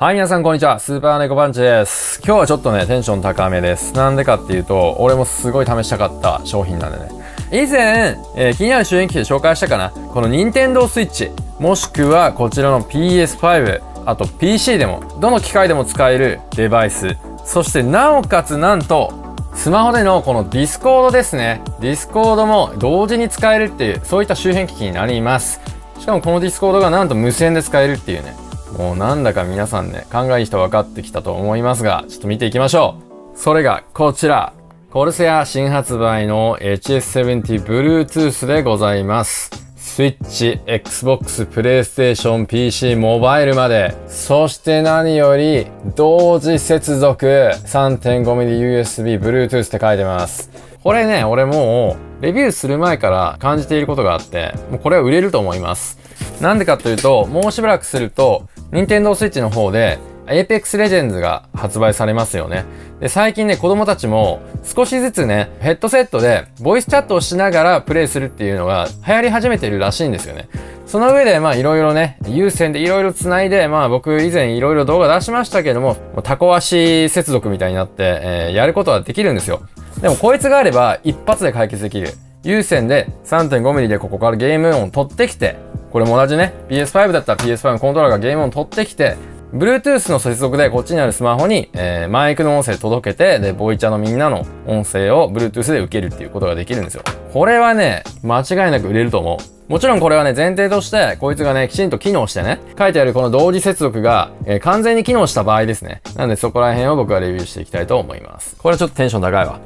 はい、皆さんこんにちは。スーパーネコパンチです。今日はちょっとね、テンション高めです。なんでかっていうと、俺もすごい試したかった商品なんでね。以前、えー、気になる主演機で紹介したかなこの任天堂 switch もしくはこちらの PS5、あと PC でも、どの機械でも使えるデバイス。そしてなおかつなんと、スマホでのこのディスコードですね。ディスコードも同時に使えるっていう、そういった周辺機器になります。しかもこのディスコードがなんと無線で使えるっていうね。もうなんだか皆さんね、考え人分かってきたと思いますが、ちょっと見ていきましょう。それがこちら。コルセア新発売の HS70 Bluetooth でございます。Switch、Xbox、PlayStation、PC、モバイルまで。そして何より、同時接続 3.5mm USB Bluetooth って書いてます。これね、俺もう、レビューする前から感じていることがあって、もうこれは売れると思います。なんでかというと、もうしばらくすると、Nintendo Switch の方で、Apex Legends が発売されますよね。で、最近ね、子供たちも少しずつね、ヘッドセットでボイスチャットをしながらプレイするっていうのが流行り始めてるらしいんですよね。その上で、まあいろいろね、有線でいろいろ繋いで、まあ僕以前いろいろ動画出しましたけども、もうタコ足接続みたいになって、えー、やることはできるんですよ。でもこいつがあれば一発で解決できる。有線で 3.5mm でここからゲーム音を取ってきて、これも同じね、PS5 だったら PS5 のコントローラーがゲームを取ってきて、Bluetooth の接続でこっちにあるスマホに、えー、マイクの音声届けて、で、ボイチャのみんなの音声を Bluetooth で受けるっていうことができるんですよ。これはね、間違いなく売れると思う。もちろんこれはね、前提として、こいつがね、きちんと機能してね、書いてあるこの同時接続が、えー、完全に機能した場合ですね。なんでそこら辺を僕はレビューしていきたいと思います。これはちょっとテンション高いわ。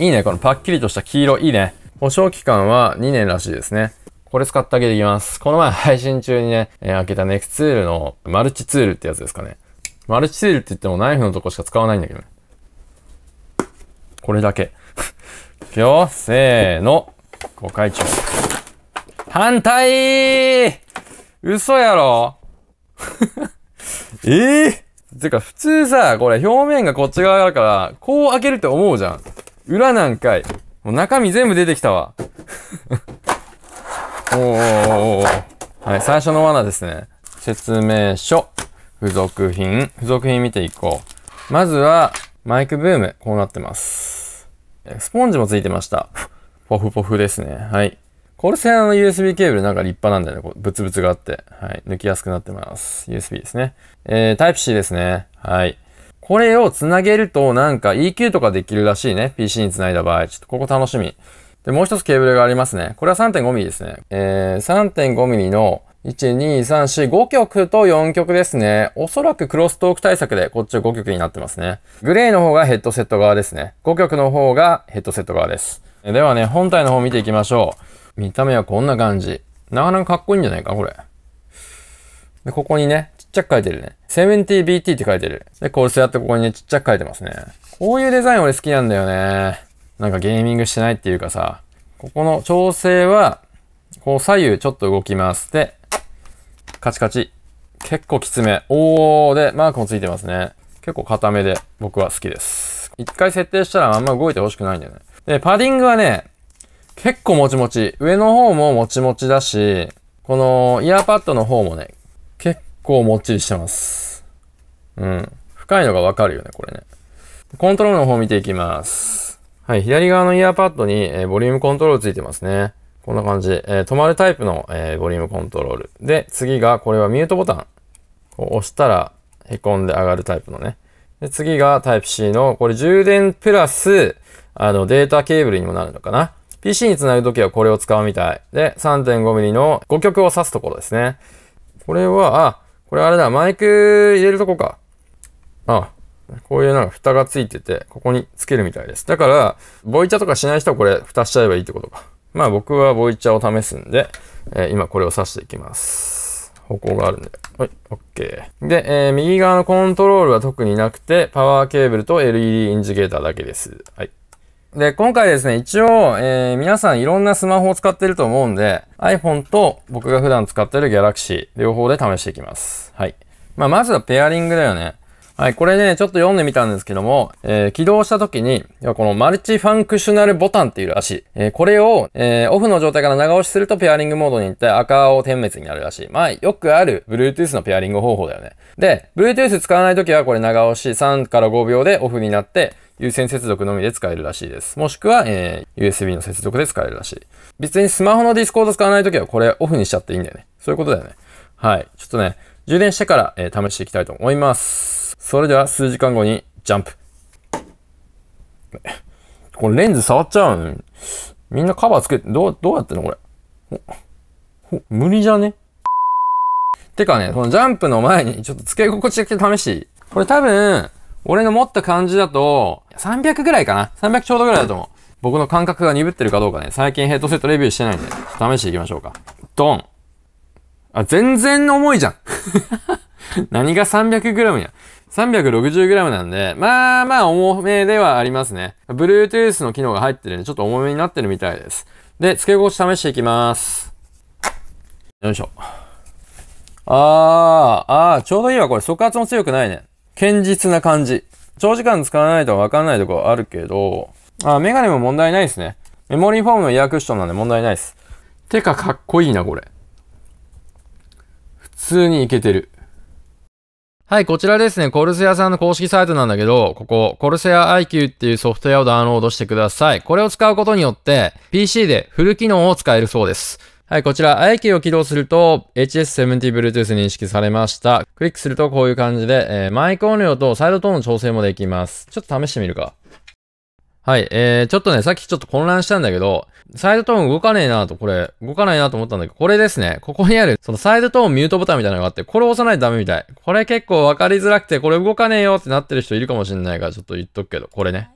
いいね、このパッキリとした黄色、いいね。保証期間は2年らしいですね。これ使ってあげていきます。この前配信中にね、えー、開けたネクツールのマルチツールってやつですかね。マルチツールって言ってもナイフのとこしか使わないんだけどね。これだけ。いくよ、せーの。ご会長。反対嘘やろえ えー、てか普通さ、これ表面がこっち側だから、こう開けるって思うじゃん。裏なんかい。もう中身全部出てきたわ。おはい、最初の罠ですね。説明書、付属品、付属品見ていこう。まずは、マイクブーム、こうなってます。スポンジもついてました。ポフポフですね。はい。コルセアの USB ケーブルなんか立派なんだよね。こうブツブツがあって。はい。抜きやすくなってます。USB ですね。えー、Type-C ですね。はい。これをつなげるとなんか EQ とかできるらしいね。PC につないだ場合。ちょっとここ楽しみ。で、もう一つケーブルがありますね。これは 3.5mm ですね。えー、3.5mm の1,2,3,4,5曲と4曲ですね。おそらくクロストーク対策でこっちは5曲になってますね。グレーの方がヘッドセット側ですね。5曲の方がヘッドセット側です。ではね、本体の方見ていきましょう。見た目はこんな感じ。なかなかかっこいいんじゃないか、これ。で、ここにね、ちっちゃく書いてるね。70BT って書いてる。で、コールスやってここにね、ちっちゃく書いてますね。こういうデザイン俺好きなんだよね。なんかゲーミングしてないっていうかさ、ここの調整は、こう左右ちょっと動きます。で、カチカチ。結構きつめ。おーで、マークもついてますね。結構固めで僕は好きです。一回設定したらあんま動いてほしくないんだよね。で、パディングはね、結構もちもち。上の方ももちもちだし、このイヤーパッドの方もね、結構もっちりしてます。うん。深いのがわかるよね、これね。コントロールの方見ていきます。はい、左側のイヤーパッドに、えボリュームコントロールついてますね。こんな感じ。え止まるタイプの、えボリュームコントロール。で、次が、これはミュートボタン。こう押したら、凹んで上がるタイプのね。で、次がタイプ C の、これ充電プラス、あの、データケーブルにもなるのかな。PC につなぐときはこれを使うみたい。で、3.5mm の5極を挿すところですね。これは、あ、これあれだ、マイク入れるとこか。あ、こういうなんか蓋がついてて、ここにつけるみたいです。だから、ボイチャとかしない人はこれ蓋しちゃえばいいってことか。まあ僕はボイチャを試すんで、えー、今これを刺していきます。方向があるんで。はい、OK。で、えー、右側のコントロールは特になくて、パワーケーブルと LED インジケーターだけです。はい。で、今回ですね、一応、えー、皆さんいろんなスマホを使ってると思うんで、iPhone と僕が普段使ってる Galaxy 両方で試していきます。はい。まあ、まずはペアリングだよね。はい、これね、ちょっと読んでみたんですけども、えー、起動した時に、このマルチファンクショナルボタンっていうらしい。えー、これを、えー、オフの状態から長押しするとペアリングモードに行って赤青点滅になるらしい。まあ、よくある Bluetooth のペアリング方法だよね。で、Bluetooth 使わない時はこれ長押し3から5秒でオフになって、有線接続のみで使えるらしいです。もしくは、えー、USB の接続で使えるらしい。別にスマホのディスコード使わないときはこれオフにしちゃっていいんだよね。そういうことだよね。はい。ちょっとね、充電してから、えー、試していきたいと思います。それでは数時間後にジャンプ。これレンズ触っちゃうのみんなカバーつけて、どう、どうやってんのこれ。無理じゃねてかね、このジャンプの前にちょっと付け心地だけ試していいこれ多分、俺の持った感じだと、300ぐらいかな ?300 ちょうどぐらいだと思う。僕の感覚が鈍ってるかどうかね、最近ヘッドセットレビューしてないんで、試していきましょうか。ドンあ、全然重いじゃん 何が 300g や。360g なんで、まあまあ重めではありますね。Bluetooth の機能が入ってるんで、ちょっと重めになってるみたいです。で、付け心地試していきます。よいしょ。あー、あー、ちょうどいいわ、これ。速圧も強くないね。堅実な感じ。長時間使わないとわかんないとこあるけど、あ、メガネも問題ないですね。メモリーフォームのヤークッションなんで問題ないです。てか、かっこいいな、これ。普通にいけてる。はい、こちらですね、コルセアさんの公式サイトなんだけど、ここ、コルセア IQ っていうソフトウェアをダウンロードしてください。これを使うことによって、PC でフル機能を使えるそうです。はい、こちら IQ を起動すると HS70 Bluetooth 認識されました。クリックするとこういう感じで、えー、マイク音量とサイドトーンの調整もできます。ちょっと試してみるか。はい、えー、ちょっとね、さっきちょっと混乱したんだけど、サイドトーン動かねえなと、これ、動かないなと思ったんだけど、これですね、ここにある、そのサイドトーンミュートボタンみたいなのがあって、これ押さないとダメみたい。これ結構わかりづらくて、これ動かねえよってなってる人いるかもしんないから、ちょっと言っとくけど、これね。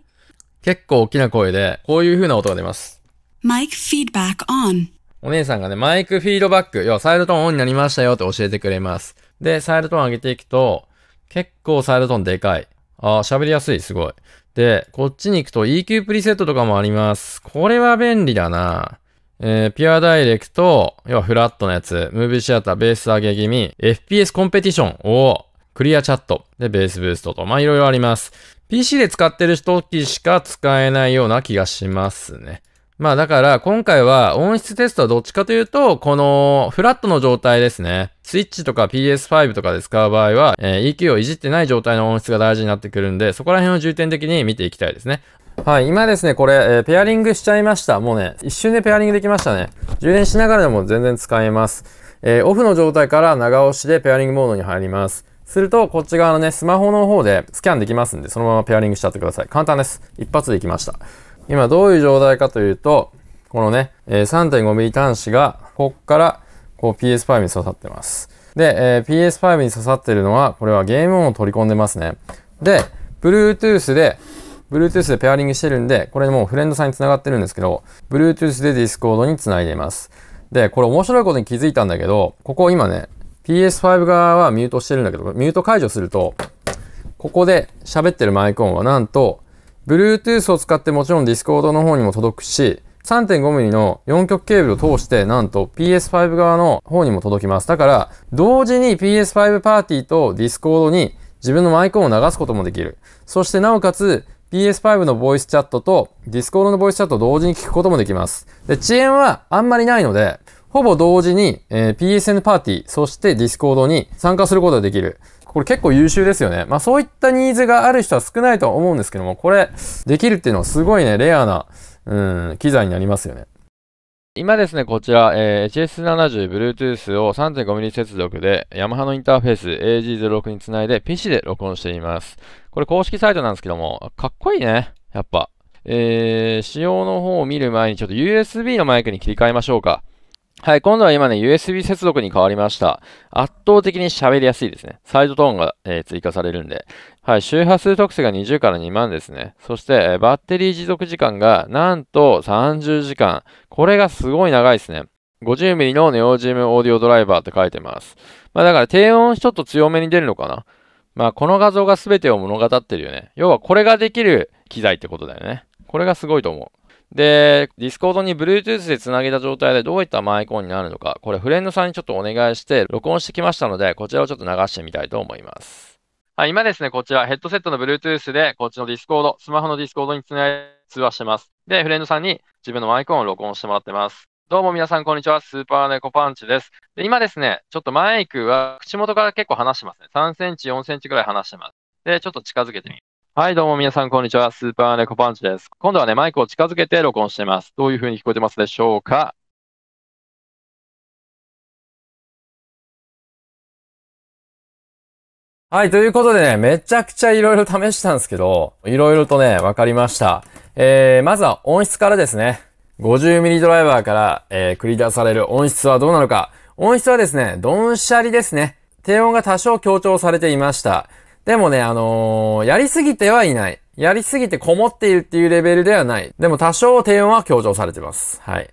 結構大きな声で、こういう風な音が出ます。マイクフィードバックオン。お姉さんがね、マイクフィードバック、要はサイドトーンオンになりましたよって教えてくれます。で、サイドトーン上げていくと、結構サイドトーンでかい。ああ、喋りやすい、すごい。で、こっちに行くと EQ プリセットとかもあります。これは便利だな。えー、ピュアダイレクト、要はフラットのやつ、ムービーシアター、ベース上げ気味、FPS コンペティション、おクリアチャット、で、ベースブーストと、まあ、いろいろあります。PC で使ってる時しか使えないような気がしますね。まあだから今回は音質テストはどっちかというと、このフラットの状態ですね。スイッチとか PS5 とかで使う場合は、えー、EQ をいじってない状態の音質が大事になってくるんで、そこら辺を重点的に見ていきたいですね。はい、今ですね、これ、えー、ペアリングしちゃいました。もうね、一瞬でペアリングできましたね。充電しながらでも全然使えます。えー、オフの状態から長押しでペアリングモードに入ります。すると、こっち側のね、スマホの方でスキャンできますんで、そのままペアリングしちゃってください。簡単です。一発でいきました。今どういう状態かというと、このね、3.5mm 端子が、こっからこう PS5 に刺さってます。で、えー、PS5 に刺さってるのは、これはゲーム音を取り込んでますね。で、Bluetooth で、Bluetooth でペアリングしてるんで、これもうフレンドさんに繋がってるんですけど、Bluetooth で Discord に繋いでいます。で、これ面白いことに気づいたんだけど、ここ今ね、PS5 側はミュートしてるんだけど、ミュート解除すると、ここで喋ってるマイク音はなんと、Bluetooth を使ってもちろん Discord の方にも届くし、3.5mm の4極ケーブルを通して、なんと PS5 側の方にも届きます。だから、同時に PS5 パーティーと Discord に自分のマイク音を流すこともできる。そしてなおかつ、PS5 のボイスチャットと Discord のボイスチャットを同時に聞くこともできます。で、遅延はあんまりないので、ほぼ同時に、えー、PSN パーティー、そして Discord に参加することができる。これ結構優秀ですよね。まあそういったニーズがある人は少ないとは思うんですけども、これできるっていうのはすごいね、レアなうん、機材になりますよね。今ですね、こちら、えー、HS70 Bluetooth を 3.5mm 接続で、ヤマハのインターフェース AG06 につないで PC で録音しています。これ公式サイトなんですけども、かっこいいね。やっぱ。えー、仕様の方を見る前にちょっと USB のマイクに切り替えましょうか。はい、今度は今ね、USB 接続に変わりました。圧倒的に喋りやすいですね。サイドトーンが、えー、追加されるんで。はい、周波数特性が20から2万ですね。そして、えー、バッテリー持続時間がなんと30時間。これがすごい長いですね。50mm のネオジムオーディオドライバーって書いてます。まあだから低音ちょっと強めに出るのかな。まあこの画像が全てを物語ってるよね。要はこれができる機材ってことだよね。これがすごいと思う。で、Discord に Bluetooth で繋げた状態でどういったマイコンになるのか、これフレンドさんにちょっとお願いして録音してきましたので、こちらをちょっと流してみたいと思います。はい、今ですね、こちらヘッドセットの Bluetooth で、こっちの Discord、スマホの Discord に繋い通話してます。で、フレンドさんに自分のマイコンを録音してもらってます。どうも皆さん、こんにちは。スーパーネコパンチです。で今ですね、ちょっとマイクは口元から結構離してますね。3センチ、4センチぐらい離してます。で、ちょっと近づけてみる。はい、どうも皆さん、こんにちは。スーパーネコパンチです。今度はね、マイクを近づけて録音しています。どういう風に聞こえてますでしょうかはい、ということでね、めちゃくちゃ色々試したんですけど、色々とね、わかりました。えー、まずは音質からですね。5 0ミリドライバーから、えー、繰り出される音質はどうなのか。音質はですね、ドンシャリですね。低音が多少強調されていました。でもね、あのー、やりすぎてはいない。やりすぎてこもっているっていうレベルではない。でも多少低音は強調されてます。はい。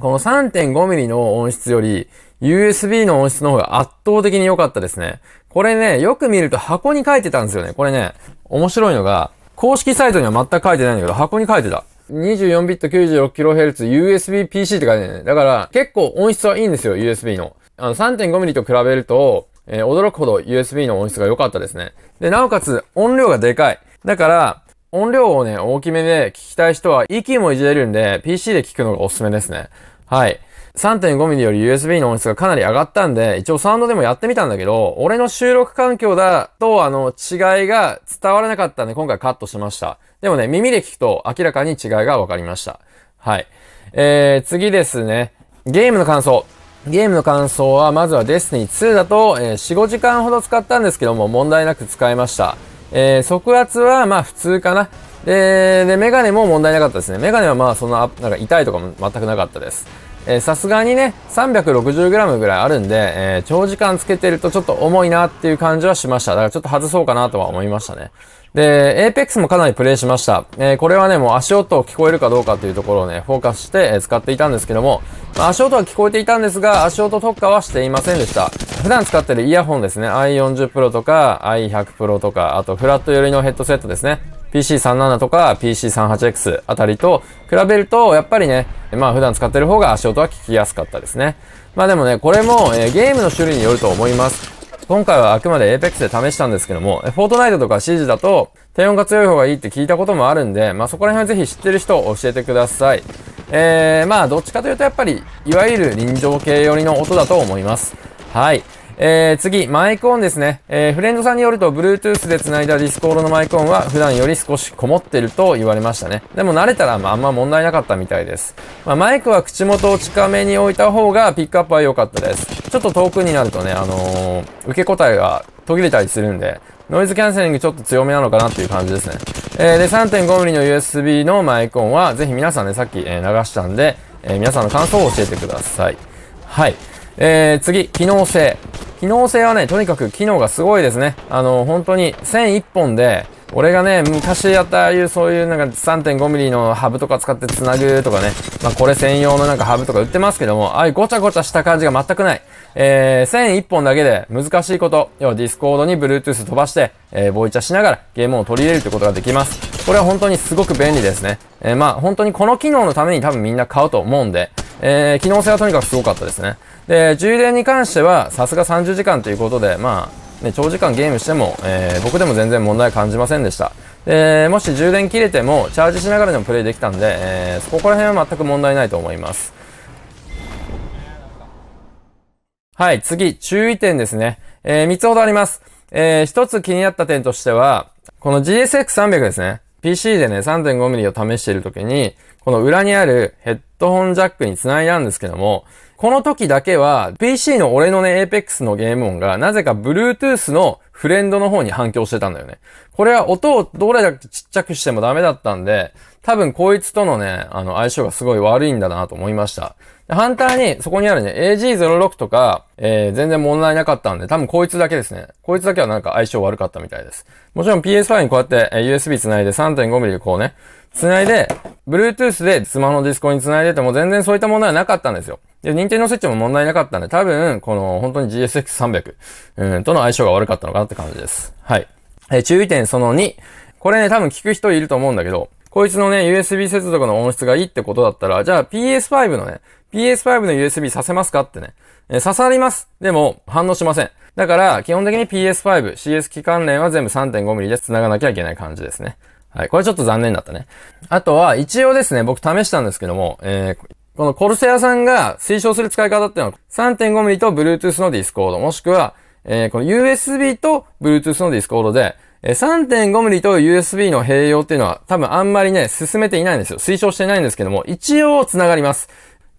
この 3.5mm の音質より USB の音質の方が圧倒的に良かったですね。これね、よく見ると箱に書いてたんですよね。これね、面白いのが、公式サイトには全く書いてないんだけど、箱に書いてた。24ビット 96kHz USB PC って書いてないね。だから、結構音質はいいんですよ、USB の。あの、3.5mm と比べると、えー、驚くほど USB の音質が良かったですね。で、なおかつ音量がでかい。だから、音量をね、大きめで聞きたい人は、息もいじれるんで、PC で聞くのがおすすめですね。はい。3.5mm より USB の音質がかなり上がったんで、一応サウンドでもやってみたんだけど、俺の収録環境だと、あの、違いが伝わらなかったんで、今回カットしました。でもね、耳で聞くと明らかに違いが分かりました。はい。えー、次ですね。ゲームの感想。ゲームの感想は、まずはデスティニー2だと、えー、4、5時間ほど使ったんですけども、問題なく使えました。えー、速圧は、まあ普通かな。で、で、メガネも問題なかったですね。メガネはまあそんな、なんか痛いとかも全くなかったです。えー、さすがにね、360g ぐらいあるんで、えー、長時間つけてるとちょっと重いなっていう感じはしました。だからちょっと外そうかなとは思いましたね。で、Apex もかなりプレイしました。えー、これはね、もう足音聞こえるかどうかというところをね、フォーカスして使っていたんですけども、まあ、足音は聞こえていたんですが、足音特化はしていませんでした。普段使ってるイヤホンですね。i40 Pro とか i100 Pro とか、あとフラット寄りのヘッドセットですね。PC37 とか PC38X あたりと比べると、やっぱりね、まあ普段使ってる方が足音は聞きやすかったですね。まあでもね、これも、えー、ゲームの種類によると思います。今回はあくまで Apex で試したんですけども、フォートナイトとか CG だと低音が強い方がいいって聞いたこともあるんで、まあそこら辺はぜひ知ってる人を教えてください。えー、まあどっちかというとやっぱり、いわゆる臨場系寄りの音だと思います。はい。えー、次、マイクオンですね。えー、フレンドさんによると、Bluetooth で繋いだディスコードのマイクオンは普段より少しこもってると言われましたね。でも慣れたら、まあ、あんま問題なかったみたいです。まあ、マイクは口元を近めに置いた方がピックアップは良かったです。ちょっと遠くになるとね、あのー、受け答えが途切れたりするんで、ノイズキャンセリングちょっと強めなのかなっていう感じですね。えー、で、3.5mm の USB のマイクオンは、ぜひ皆さんね、さっき、え流したんで、え皆さんの感想を教えてください。はい。えー、次、機能性。機能性はね、とにかく機能がすごいですね。あの、本当に線1本で、俺がね、昔やったああいうそういうなんか 3.5mm のハブとか使って繋ぐとかね、まあこれ専用のなんかハブとか売ってますけども、ああいうごちゃごちゃした感じが全くない。えー、線1本だけで難しいこと、要はディスコードに Bluetooth 飛ばして、えー、ボイチャしながらゲームを取り入れるってことができます。これは本当にすごく便利ですね。えー、まあ本当にこの機能のために多分みんな買うと思うんで、えー、機能性はとにかくすごかったですね。で、充電に関しては、さすが30時間ということで、まあ、ね、長時間ゲームしても、えー、僕でも全然問題感じませんでした。で、もし充電切れても、チャージしながらでもプレイできたんで、えー、そこら辺は全く問題ないと思います。はい、次、注意点ですね。えー、三つほどあります。えー、一つ気になった点としては、この GSX300 ですね。PC でね、3.5mm を試しているときに、この裏にあるヘッドホンジャックにつないだんですけども、この時だけは、PC の俺のね、Apex のゲーム音が、なぜか Bluetooth のフレンドの方に反響してたんだよね。これは音をどれだけちっちゃくしてもダメだったんで、多分こいつとのね、あの、相性がすごい悪いんだなと思いました。反対に、そこにあるね、AG06 とか、えー、全然問題なかったんで、多分こいつだけですね。こいつだけはなんか相性悪かったみたいです。もちろん PS5 にこうやって、え USB 繋いで 3.5mm でこうね、繋いで、Bluetooth でスマホのディスコに繋いでても全然そういった問題はなかったんですよ。で、任天堂スイッチも問題なかったんで、多分、この、本当に GSX300、うん、との相性が悪かったのかなって感じです。はい。えー、注意点その2。これね、多分聞く人いると思うんだけど、こいつのね、USB 接続の音質がいいってことだったら、じゃあ PS5 のね、PS5 の USB させますかってね。えー、刺さります。でも、反応しません。だから、基本的に PS5、CS 機関連は全部 3.5mm で繋がなきゃいけない感じですね。はい。これちょっと残念だったね。あとは、一応ですね、僕試したんですけども、えー、このコルセアさんが推奨する使い方っていうのは 3.5mm と Bluetooth のディスコード、もしくは、えー、この USB と Bluetooth のディスコードで、え 3.5mm と USB の併用っていうのは多分あんまりね、進めていないんですよ。推奨していないんですけども、一応繋がります。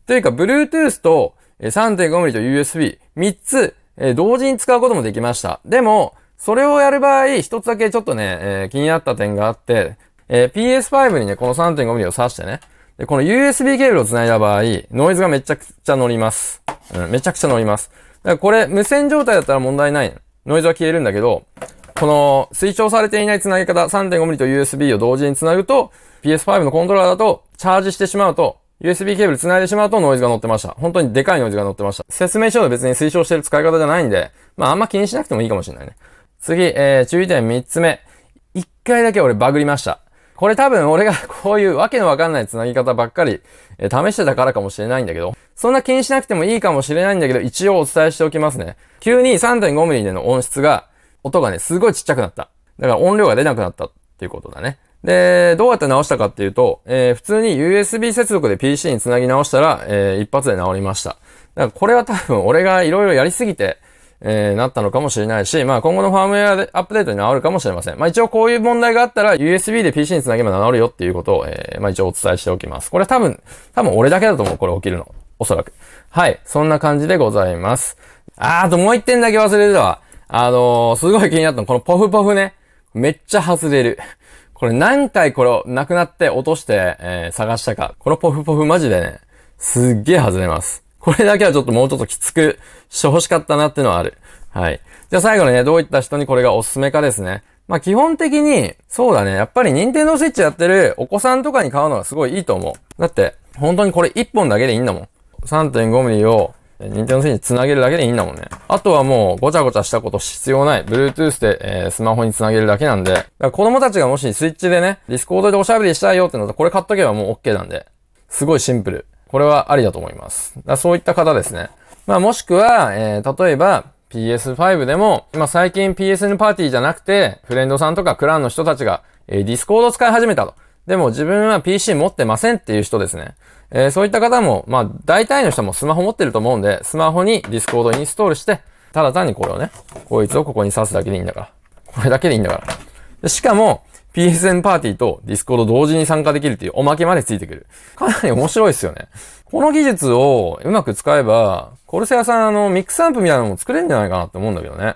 というか、Bluetooth と 3.5mm と USB、3つ、え同時に使うこともできました。でも、それをやる場合、一つだけちょっとね、えー、気になった点があって、えー、PS5 にね、この 3.5mm を挿してね、で、この USB ケーブルを繋いだ場合、ノイズがめちゃくちゃ乗ります。うん、めちゃくちゃ乗ります。だからこれ、無線状態だったら問題ない。ノイズは消えるんだけど、この、推奨されていない繋ぎ方、3.5mm と USB を同時に繋ぐと、PS5 のコントローラーだと、チャージしてしまうと、USB ケーブル繋いでしまうとノイズが乗ってました。本当にでかいノイズが乗ってました。説明書で別に推奨してる使い方じゃないんで、まああんま気にしなくてもいいかもしれないね。次、えー、注意点3つ目。1回だけ俺バグりました。これ多分俺がこういうわけのわかんない繋ぎ方ばっかり、え試してたからかもしれないんだけど、そんな気にしなくてもいいかもしれないんだけど、一応お伝えしておきますね。急に 3.5mm での音質が、音がね、すごいちっちゃくなった。だから音量が出なくなったっていうことだね。で、どうやって直したかっていうと、えー、普通に USB 接続で PC に繋ぎ直したら、えー、一発で直りました。だからこれは多分俺が色々やりすぎて、えー、なったのかもしれないし、まあ今後のファームウェアでアップデートに直るかもしれません。まあ一応こういう問題があったら USB で PC につなげば治るよっていうことを、えー、まあ一応お伝えしておきます。これ多分、多分俺だけだと思う、これ起きるの。おそらく。はい。そんな感じでございます。あー、あともう一点だけ忘れてたわ。あのー、すごい気になったの、このポフポフね。めっちゃ外れる。これ何回これをなくなって落として、えー、探したか。このポフポフマジでね、すっげえ外れます。これだけはちょっともうちょっときつくしてほしかったなっていうのはある。はい。じゃあ最後にね、どういった人にこれがおすすめかですね。まあ基本的に、そうだね、やっぱり任天堂スイッチやってるお子さんとかに買うのはすごいいいと思う。だって、本当にこれ1本だけでいいんだもん。3.5ミリを任天堂スイッチに繋げるだけでいいんだもんね。あとはもうごちゃごちゃしたこと必要ない。Bluetooth で、えー、スマホに繋げるだけなんで。だから子供たちがもしスイッチでね、ディスコードでおしゃべりしたいよってなったらこれ買っとけばもう OK なんで。すごいシンプル。これはありだと思います。だそういった方ですね。まあもしくは、えー、例えば PS5 でも、まあ最近 PSN パーティーじゃなくて、フレンドさんとかクランの人たちが、えー、ディスコード使い始めたと。でも自分は PC 持ってませんっていう人ですね。えー、そういった方も、まあ大体の人もスマホ持ってると思うんで、スマホにディスコードインストールして、ただ単にこれをね、こいつをここに刺すだけでいいんだから。これだけでいいんだから。しかも、PSN パーティーと Discord 同時に参加できるっていうおまけまでついてくる。かなり面白いですよね。この技術をうまく使えば、コルセアさんあのミックスアンプみたいなのも作れるんじゃないかなって思うんだけどね。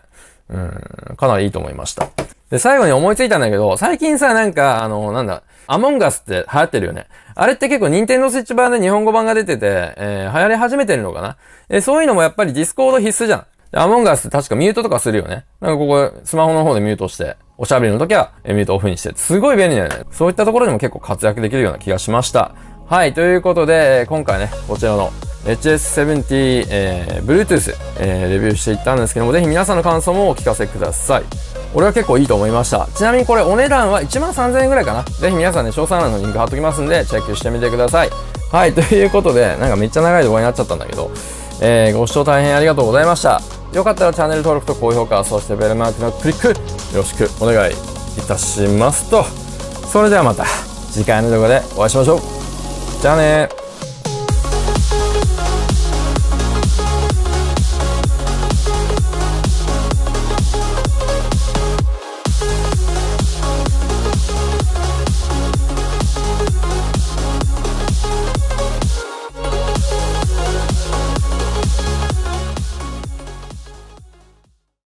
うん、かなりいいと思いました。で、最後に思いついたんだけど、最近さ、なんか、あの、なんだ、アモンガスって流行ってるよね。あれって結構任天堂 switch 版で日本語版が出てて、えー、流行り始めてるのかな。えそういうのもやっぱりディスコード必須じゃん。アモンガスって確かミュートとかするよね。なんかここ、スマホの方でミュートして。おしゃべりの時はミュートオフにして、すごい便利だよね。そういったところにも結構活躍できるような気がしました。はい、ということで、今回ね、こちらの HS70、えー、Bluetooth、えー、レビューしていったんですけども、ぜひ皆さんの感想もお聞かせください。俺は結構いいと思いました。ちなみにこれお値段は1万3000円ぐらいかな。ぜひ皆さんね、詳細欄のリンク貼っときますんで、チェックしてみてください。はい、ということで、なんかめっちゃ長い動画になっちゃったんだけど、えー、ご視聴大変ありがとうございました。よかったらチャンネル登録と高評価そしてベルマークのクリックよろしくお願いいたしますとそれではまた次回の動画でお会いしましょうじゃあね